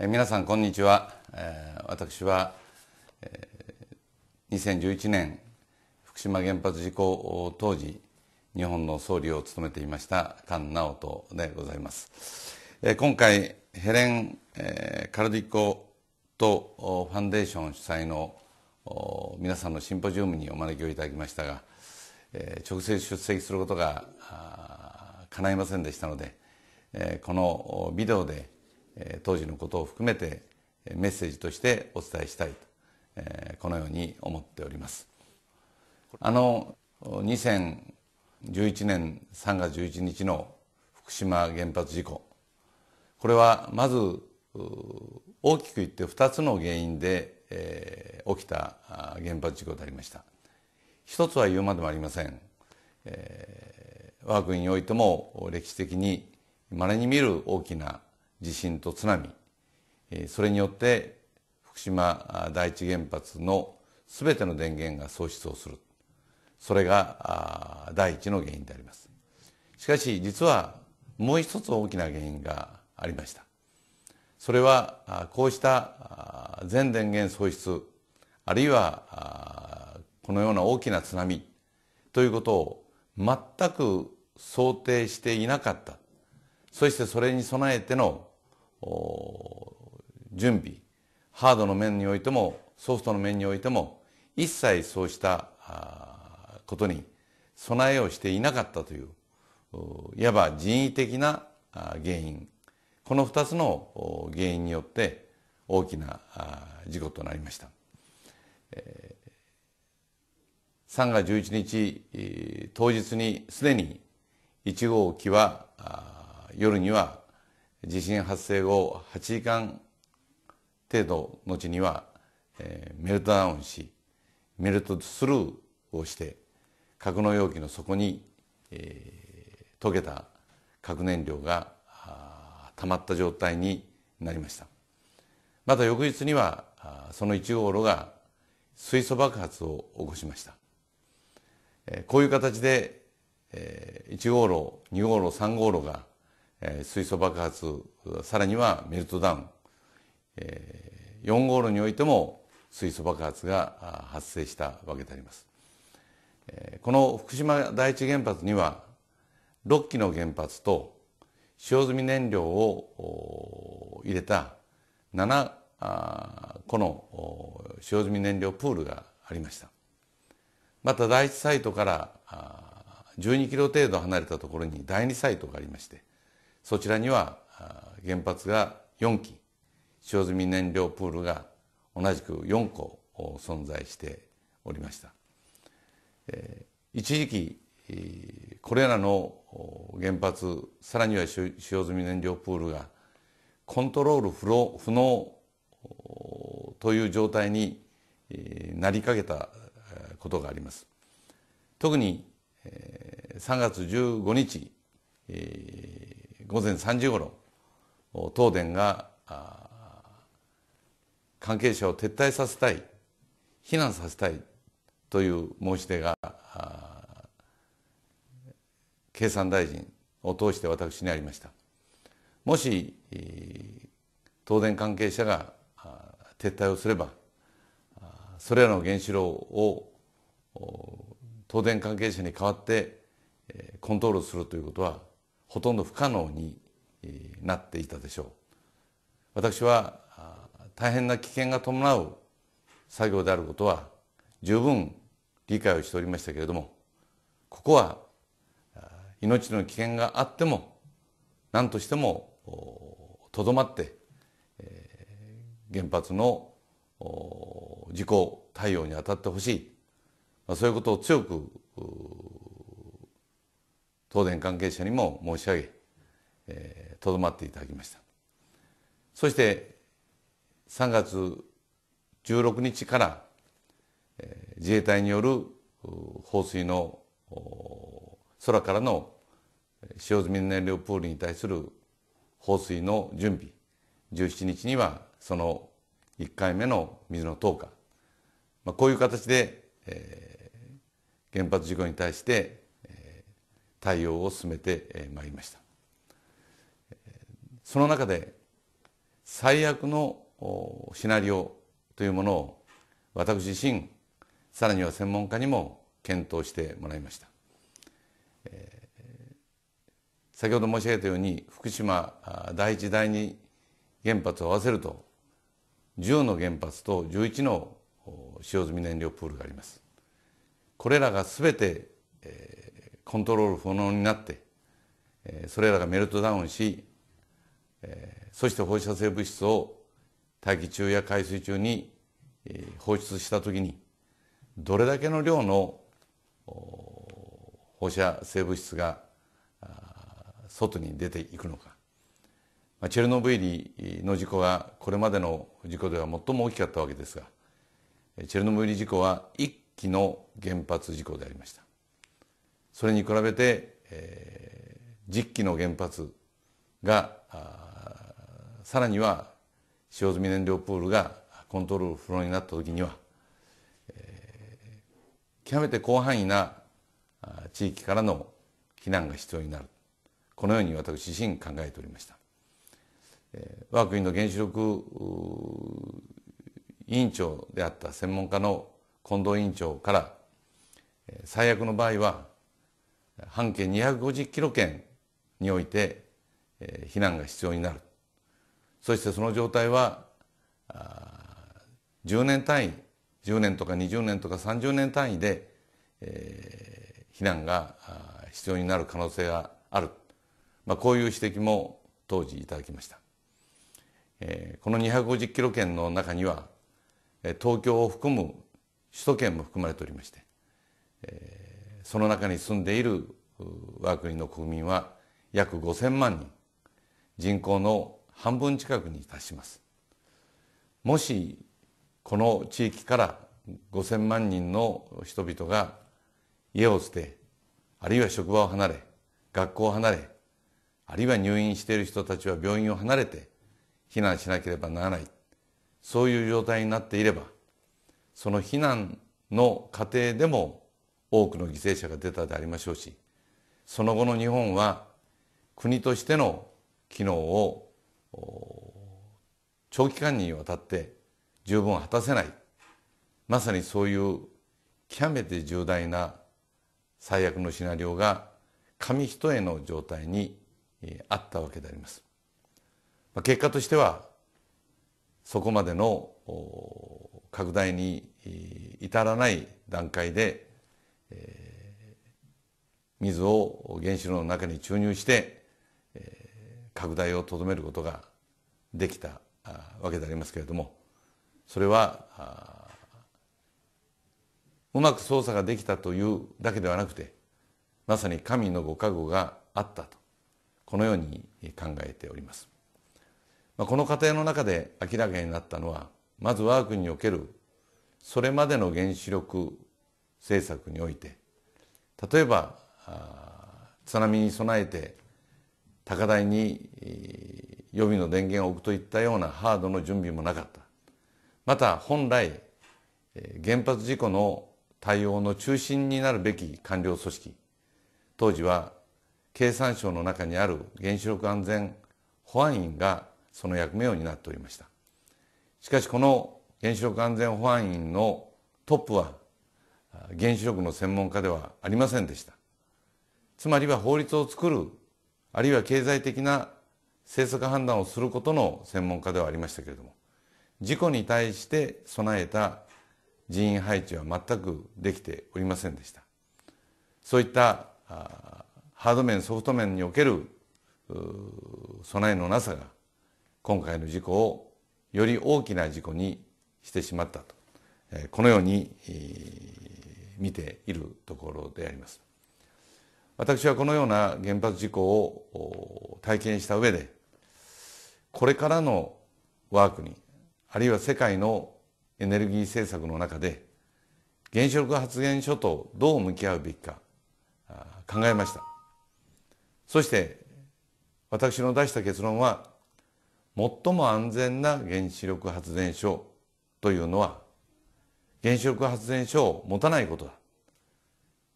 皆さんこんにちは私は2011年福島原発事故当時日本の総理を務めていました菅直人でございます今回ヘレン・カルディコとファンデーション主催の皆さんのシンポジウムにお招きをいただきましたが直接出席することが叶いませんでしたのでこのビデオで「当時のことを含めてメッセージとしてお伝えしたいと、えこのように思っておりますあの2011年3月11日の福島原発事故これはまず大きく言って2つの原因で、え起きた原発事故でありました一つは言うまでもありません、え我が国においても歴史的にまれに見る大きな地震と津波それによって福島第一原発の全ての電源が喪失をするそれが第一の原因でありますしかし実はもう一つ大きな原因がありましたそれはこうした全電源喪失あるいはこのような大きな津波ということを全く想定していなかったそしてそれに備えての準備ハードの面においてもソフトの面においても一切そうしたことに備えをしていなかったといういわば人為的な原因この2つの原因によって大きな事故となりました。3月11日当日にすでに1号機は夜には地震発生後8時間程度後には、えー、メルトダウンしメルトスルーをして格納容器の底に、えー、溶けた核燃料が溜まった状態になりましたまた翌日にはその1号炉が水素爆発を起こしましたこういう形で1号炉2号炉3号炉が水素爆発さらにはメルトダウン、え4号炉においても水素爆発が発生したわけであります、この福島第一原発には6基の原発と使用済み燃料を入れた7個の使用済み燃料プールがありましたまた第1サイトから12キロ程度離れたところに第2サイトがありましてそちらには原発が4基使用済み燃料プールが同じく4個存在しておりました、一時期これらの原発さらには使用済み燃料プールがコントロール不能という状態になりかけたことがあります特に3月15日午前3時ごろ東電が関係者を撤退させたい避難させたいという申し出が経産大臣を通して私にありましたもし東電関係者が撤退をすればそれらの原子炉を東電関係者に代わってコントロールするということはほとんど不可能になっていたでしょう私は大変な危険が伴う作業であることは十分理解をしておりましたけれどもここは命の危険があっても何としてもとどまって、え原発の事故対応に当たってほしい、まそういうことを強く東電関係者にも申し上げとど、えー、まっていただきましたそして3月16日から、えー、自衛隊による放水の空からの使用済み燃料プールに対する放水の準備17日にはその1回目の水の投下、まあ、こういう形で、えー、原発事故に対して対応を進めてまいりましたその中で最悪のシナリオというものを私自身さらには専門家にも検討してもらいました、先ほど申し上げたように福島第一第二原発を合わせると10の原発と11の使用済み燃料プールがありますこれらが全て、コントロール不能になってそれらがメルトダウンしそして放射性物質を大気中や海水中に放出した時にどれだけの量の放射性物質が外に出ていくのかチェルノブイリの事故がこれまでの事故では最も大きかったわけですがチェルノブイリ事故は1機の原発事故でありましたそれに比べて、えー、10基の原発がさらには使用済み燃料プールがコントロール不能になった時には、えー、極めて広範囲な地域からの避難が必要になるこのように私自身考えておりました。えー、我が国の原子力委員長であった専門家の近藤委員長から最悪の場合は半径250キロ圏において避難が必要になるそしてその状態は10年単位10年とか20年とか30年単位で、え避難が必要になる可能性がある、まあ、こういう指摘も当時いただきました、えこの250キロ圏の中には東京を含む首都圏も含まれておりまして、えその中に住んでいる我が国の国民は約5,000万人人口の半分近くに達しますもしこの地域から5,000万人の人々が家を捨てあるいは職場を離れ学校を離れあるいは入院している人たちは病院を離れて避難しなければならないそういう状態になっていればその避難の過程でも多くの犠牲者が出たでありましょうしその後の日本は国としての機能を長期間にわたって十分果たせないまさにそういう極めて重大な最悪のシナリオが紙一重の状態にあったわけであります。結果としてはそこまでの拡大に至らない段階で水を原子炉の中に注入して拡大をとどめることができたわけでありますけれどもそれはうまく操作ができたというだけではなくてまさに神のご加護があったとこのように考えております。まあ、この過程の中で明らかになったのはまず我が国におけるそれまでの原子力政策において例えば津波に備えて高台に予備の電源を置くといったようなハードの準備もなかったまた本来原発事故の対応の中心になるべき官僚組織当時は経産省の中にある原子力安全保安院がその役目を担っておりましたしかしこの原子力安全保安院のトップは原子力の専門家ではありませんでしたつまりは法律を作るあるいは経済的な政策判断をすることの専門家ではありましたけれども事故に対して備えた人員配置は全くできておりませんでしたそういったハード面ソフト面における備えのなさが今回の事故をより大きな事故にしてしまったとこのように見ているところであります。私はこのような原発事故を体験した上でこれからのワークにあるいは世界のエネルギー政策の中で原子力発電所とどう向き合うべきか考えましたそして私の出した結論は最も安全な原子力発電所というのは原子力発電所を持たないことだ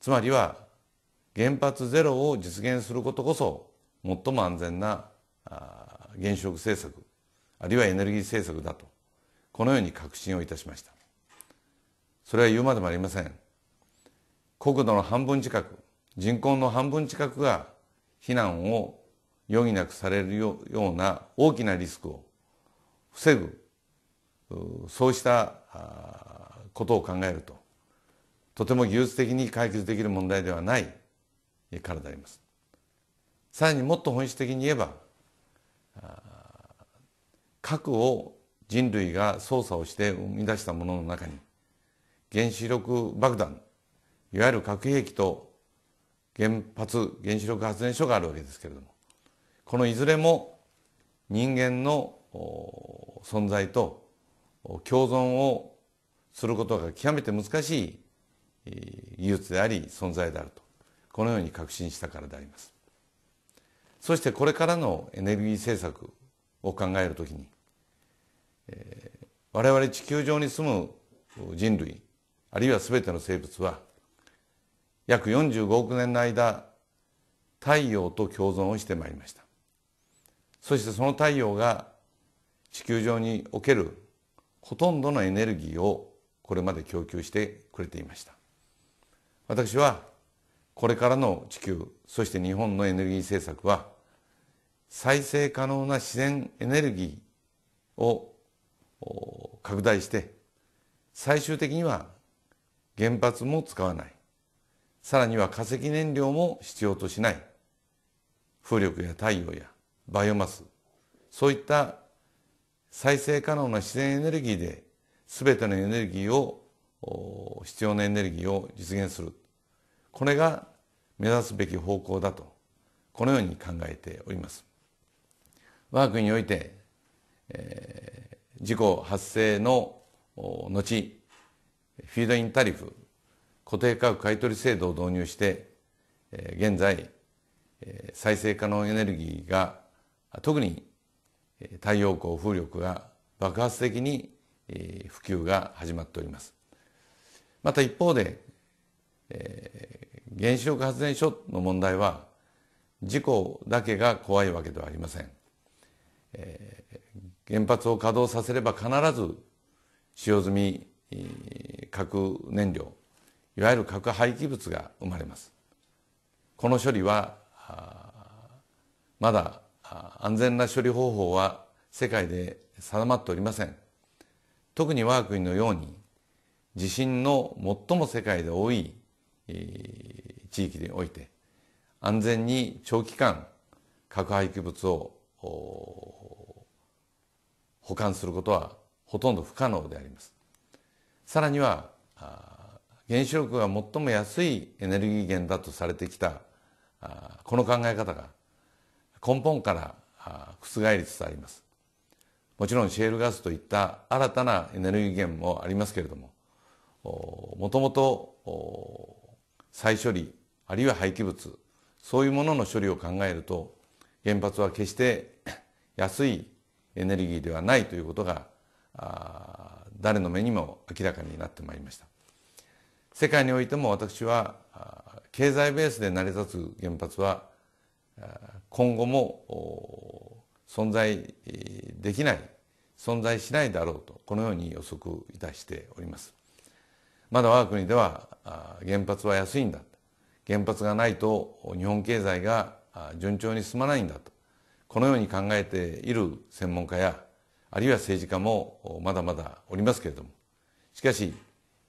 つまりは原発ゼロを実現することこそ最も安全な原子力政策あるいはエネルギー政策だとこのように確信をいたしましたそれは言うまでもありません国土の半分近く人口の半分近くが避難を余儀なくされるような大きなリスクを防ぐそうしたことを考えるととても技術的に解決できる問題ではないからであります。さらにもっと本質的に言えば核を人類が操作をして生み出したものの中に原子力爆弾いわゆる核兵器と原発原子力発電所があるわけですけれどもこのいずれも人間の存在と共存をすることが極めて難しい技術であり存在であるとこのように確信したからでありますそしてこれからのエネルギー政策を考えるときに、えー、我々地球上に住む人類あるいは全ての生物は約45億年の間太陽と共存をしてまいりましたそしてその太陽が地球上におけるほとんどのエネルギーをこれまで供給してくれていました私はこれからの地球そして日本のエネルギー政策は再生可能な自然エネルギーを拡大して最終的には原発も使わないさらには化石燃料も必要としない風力や太陽やバイオマスそういった再生可能な自然エネルギーで全てのエネルギーを必要なエネルギーを実現するこれが目指すべき方向だとこのように考えております。我が国において、えー、事故発生の後フィードインタリフ固定価格買取制度を導入して、えー、現在、えー、再生可能エネルギーが特に太陽光風力が爆発的に普及が始まっておりますまた一方で、え原子力発電所の問題は事故だけが怖いわけではありません、えー、原発を稼働させれば必ず使用済み核燃料いわゆる核廃棄物が生まれますこの処理はまだ安全な処理方法は世界で定まっておりません特に我が国のように地震の最も世界で多い地域において安全に長期間核廃棄物を保管することはほとんど不可能であります。さらには原子力が最も安いエネルギー源だとされてきたこの考え方が根本から覆りつつあります。もちろんシェールガスといった新たなエネルギー源もありますけれどももともと再処理あるいは廃棄物そういうものの処理を考えると原発は決して 安いエネルギーではないということが誰の目にも明らかになってまいりました世界においても私は経済ベースで成り立つ原発は今後も存在できない存在しないだろうとこのように予測いたしておりますまだ我が国では原発は安いんだ原発がないと日本経済が順調に進まないんだとこのように考えている専門家やあるいは政治家もまだまだおりますけれどもしかし、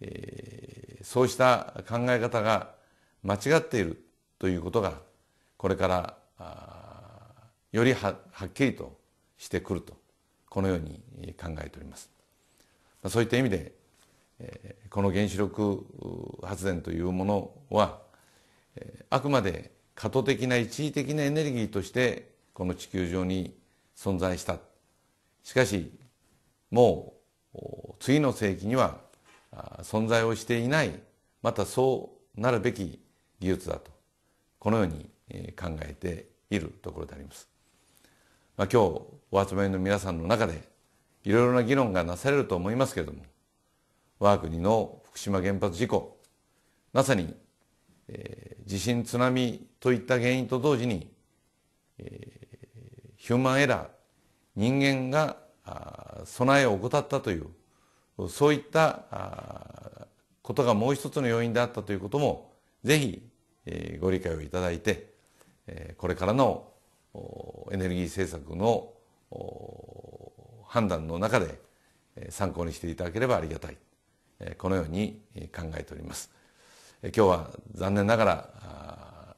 えー、そうした考え方が間違っているということがこれからよりははっきりとしてくるとこのように考えております。そういった意味でえこの原子力発電というものはあくまで過渡的な一時的なエネルギーとしてこの地球上に存在したしかしもう次の世紀には存在をしていないまたそうなるべき技術だとこのように考えているところであります。まあ、今日お集まりの皆さんの中でいろいろな議論がなされると思いますけれども我が国の福島原発事故まさに地震津波といった原因と同時にヒューマンエラー人間が備えを怠ったというそういったことがもう一つの要因であったということもぜひご理解をいただいてこれからのエネルギー政策の判断の中で参考にしていただければありがたいこのように考えております。今日は残念ながら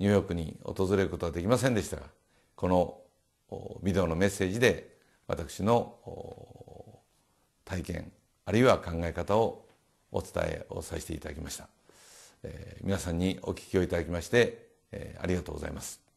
ニューヨークに訪れることはできませんでしたがこのビデオのメッセージで私の体験あるいは考え方をお伝えをさせていただきました、え皆さんにお聞きをいただきまして、えありがとうございます